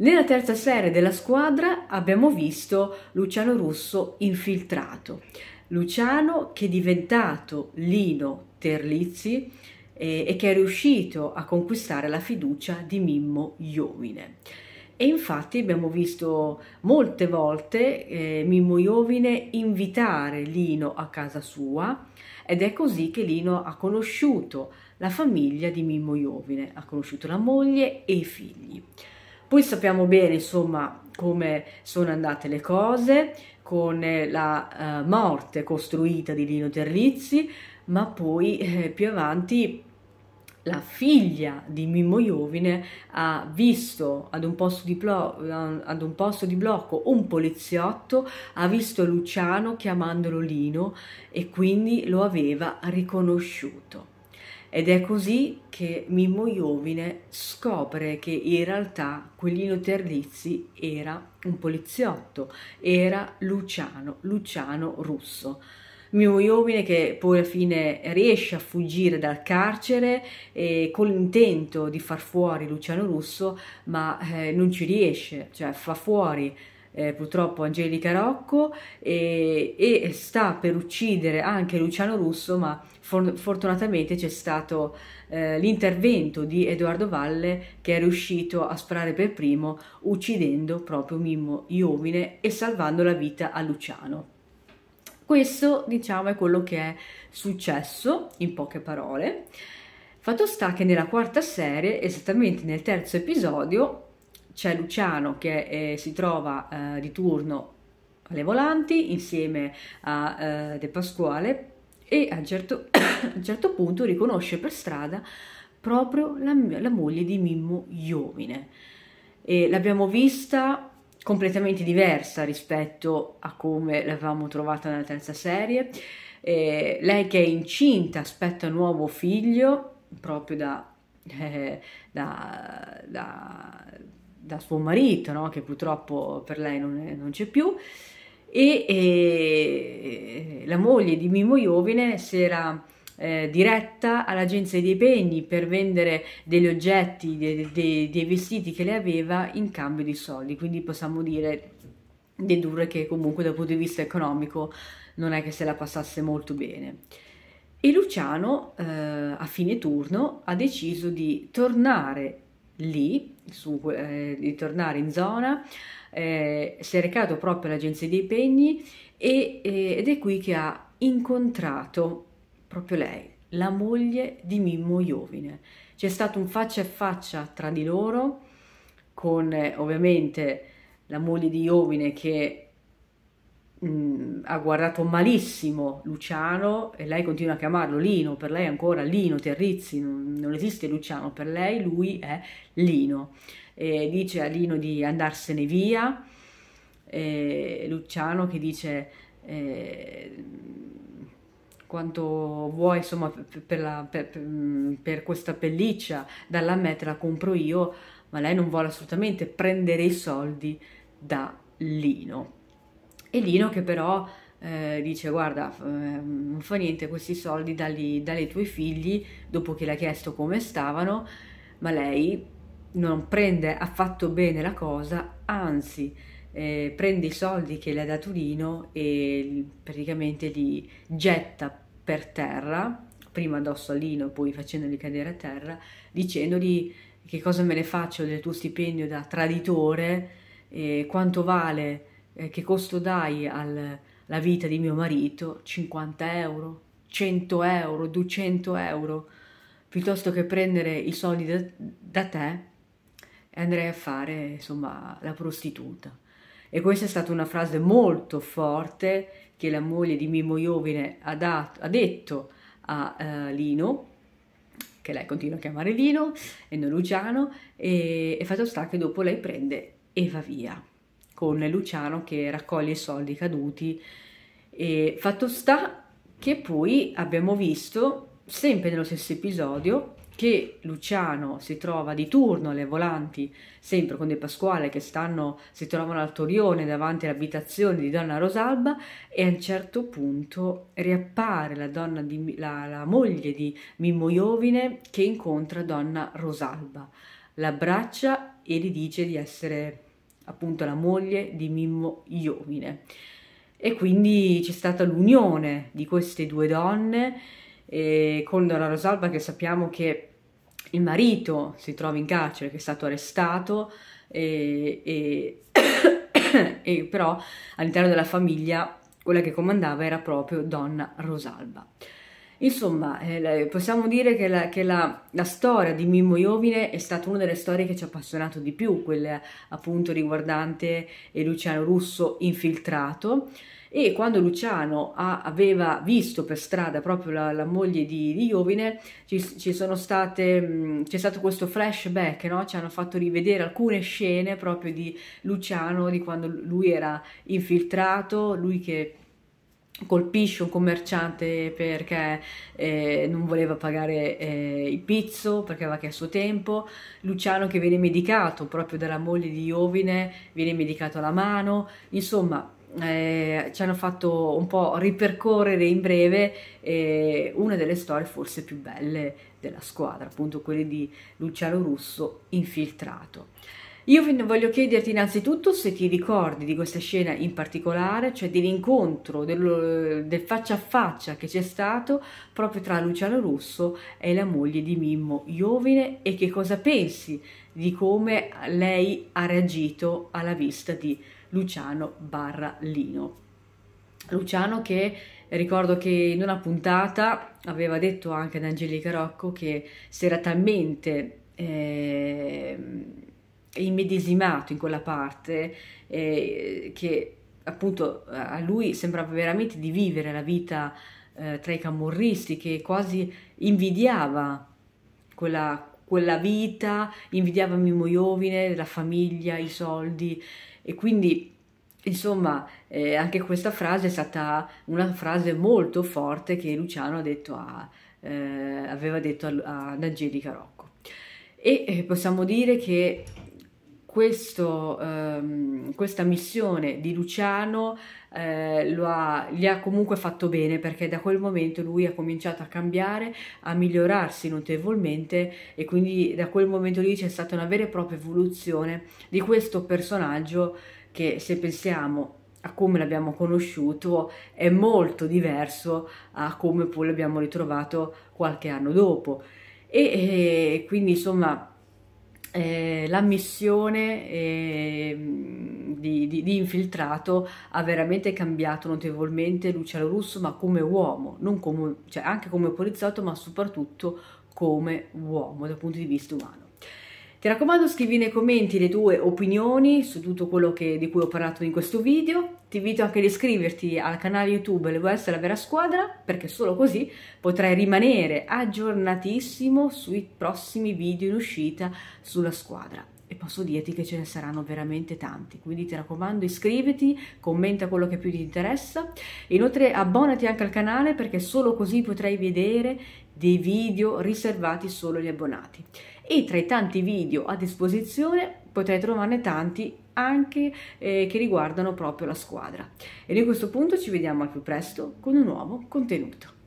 Nella terza serie della squadra abbiamo visto Luciano Russo infiltrato. Luciano che è diventato Lino Terlizzi eh, e che è riuscito a conquistare la fiducia di Mimmo Iovine. E infatti abbiamo visto molte volte eh, Mimmo Iovine invitare Lino a casa sua ed è così che Lino ha conosciuto la famiglia di Mimmo Iovine, ha conosciuto la moglie e i figli. Poi sappiamo bene, insomma, come sono andate le cose con eh, la uh, morte costruita di Lino Terlizzi, ma poi eh, più avanti la figlia di Mimmo Iovine ha visto ad un, ad un, posto di blocco un poliziotto, ha visto Luciano chiamandolo Lino e quindi lo aveva riconosciuto. Ed è così che Mimmo Iovine scopre che in realtà Quellino Terlizzi era un poliziotto, era Luciano, Luciano Russo. Mimmo Iovine che poi alla fine riesce a fuggire dal carcere eh, con l'intento di far fuori Luciano Russo, ma eh, non ci riesce, cioè fa fuori eh, purtroppo Angelica Rocco e, e, sta per uccidere anche Luciano Russo, ma for fortunatamente c'è stato eh, l'intervento di Edoardo Valle che è riuscito a sparare per primo uccidendo proprio Mimmo Iomine e salvando la vita a Luciano. Questo, diciamo, è quello che è successo, in poche parole. Fatto sta che nella quarta serie, esattamente nel terzo episodio, c'è Luciano che eh, si trova eh, di turno alle volanti insieme a eh, De Pasquale e a, certo, a un certo punto riconosce per strada proprio la, la moglie di Mimmo Iovine. l'abbiamo vista completamente diversa rispetto a come l'avevamo trovata nella terza serie. Eh, lei che è incinta aspetta un nuovo figlio proprio da, eh, da, da da suo marito, no? che purtroppo per lei non, è, non c'è più, e, e, la moglie di Mimo Iovine si era eh, diretta all'agenzia dei pegni per vendere degli oggetti, dei, dei, dei vestiti che le aveva in cambio di soldi, quindi possiamo dire dedurre che comunque dal punto di vista economico non è che se la passasse molto bene. E Luciano eh, a fine turno ha deciso di tornare lì, su, eh, ritornare in zona, eh, si è recato proprio all'agenzia dei pegni e, eh, ed è qui che ha incontrato proprio lei, la moglie di Mimmo Iovine. C'è stato un faccia a faccia tra di loro, con eh, ovviamente la moglie di Iovine che mh, ha guardato malissimo Luciano e lei continua a chiamarlo Lino, per lei ancora Lino Terrizzi, non, non esiste Luciano, per lei lui è Lino. E dice a Lino di andarsene via, e Luciano che dice... Eh, quanto vuoi insomma per, la, per, per, questa pelliccia dalla me te la compro io ma lei non vuole assolutamente prendere i soldi da Lino e Lino che però eh, dice guarda eh, non fa niente questi soldi dagli, dai tuoi figli dopo che l'ha chiesto come stavano, ma lei non prende affatto bene la cosa, anzi eh, prende i soldi che le ha dato Lino e praticamente li getta per terra, prima addosso a Lino e poi facendoli cadere a terra, dicendogli che cosa me ne faccio del tuo stipendio da traditore, eh, quanto vale eh, che costo dai alla vita di mio marito, 50 euro, 100 euro, 200 euro, piuttosto che prendere i soldi da, da te e andrei a fare insomma la prostituta. E questa è stata una frase molto forte che la moglie di Mimo Iovine ha, dato, ha detto a uh, Lino, che lei continua a chiamare Lino, e non Luciano, e, e fatto sta che dopo lei prende e va via con Luciano che raccoglie i soldi caduti e fatto sta che poi abbiamo visto sempre nello stesso episodio che Luciano si trova di turno alle volanti sempre con De Pasquale che stanno, si trovano al Torione davanti all'abitazione di Donna Rosalba e a un certo punto riappare la, donna di, la, la moglie di Mimmo Iovine che incontra Donna Rosalba, l'abbraccia e gli dice di essere appunto la moglie di Mimmo Iovine. E quindi c'è stata l'unione di queste due donne eh, con Donna Rosalba che sappiamo che il marito si trova in carcere, che è stato arrestato, e, e, e però all'interno della famiglia quella che comandava era proprio donna Rosalba. Insomma, eh, possiamo dire che, la, che la, la, storia di Mimmo Iovine è stata una delle storie che ci ha appassionato di più, quella appunto riguardante eh, Luciano Russo infiltrato. E quando Luciano ha, aveva visto per strada proprio la, la moglie di, di Iovine, c'è stato questo flashback, no? ci hanno fatto rivedere alcune scene proprio di Luciano, di quando lui era infiltrato, lui che colpisce un commerciante perché eh, non voleva pagare eh, il pizzo, perché aveva chiesto tempo, Luciano che viene medicato proprio dalla moglie di Iovine, viene medicato alla mano, insomma eh, ci hanno fatto un po' ripercorrere in breve eh, una delle storie forse più belle della squadra, appunto quelle di Luciano Russo infiltrato. Io voglio chiederti innanzitutto se ti ricordi di questa scena in particolare, cioè dell'incontro, del, del, faccia a faccia che c'è stato proprio tra Luciano Russo e la moglie di Mimmo Iovine e che cosa pensi di come lei ha reagito alla vista di Luciano barra Lino. Luciano che ricordo che in una puntata aveva detto anche ad Angelica Rocco che si era talmente... Eh, immedesimato in quella parte eh, che appunto a lui sembrava veramente di vivere la vita eh, tra i camorristi che quasi invidiava quella, quella vita, invidiava Mimo Iovine, la famiglia, i soldi e quindi insomma eh, anche questa frase è stata una frase molto forte che Luciano ha detto a, eh, aveva detto a, ad Angelica Rocco e eh, possiamo dire che questo, ehm, questa missione di Luciano eh, ha, gli ha comunque fatto bene perché da quel momento lui ha cominciato a cambiare, a migliorarsi notevolmente e quindi da quel momento lì c'è stata una vera e propria evoluzione di questo personaggio che se pensiamo a come l'abbiamo conosciuto è molto diverso a come poi l'abbiamo ritrovato qualche anno dopo e, e eh, quindi insomma eh, la missione eh, di, di, di, infiltrato ha veramente cambiato notevolmente Luciano Russo, ma come uomo, come, cioè anche come poliziotto, ma soprattutto come uomo dal punto di vista umano. Ti raccomando scrivi nei commenti le tue opinioni su tutto quello che, di cui ho parlato in questo video. Ti invito anche ad iscriverti al canale YouTube Le LVS La Vera Squadra perché solo così potrai rimanere aggiornatissimo sui prossimi video in uscita sulla squadra e posso dirti che ce ne saranno veramente tanti, quindi ti raccomando iscriviti, commenta quello che più ti interessa, inoltre abbonati anche al canale perché solo così potrai vedere dei video riservati solo agli abbonati e tra i tanti video a disposizione potrai trovarne tanti anche eh, che riguardano proprio la squadra. E a questo punto ci vediamo al più presto con un nuovo contenuto.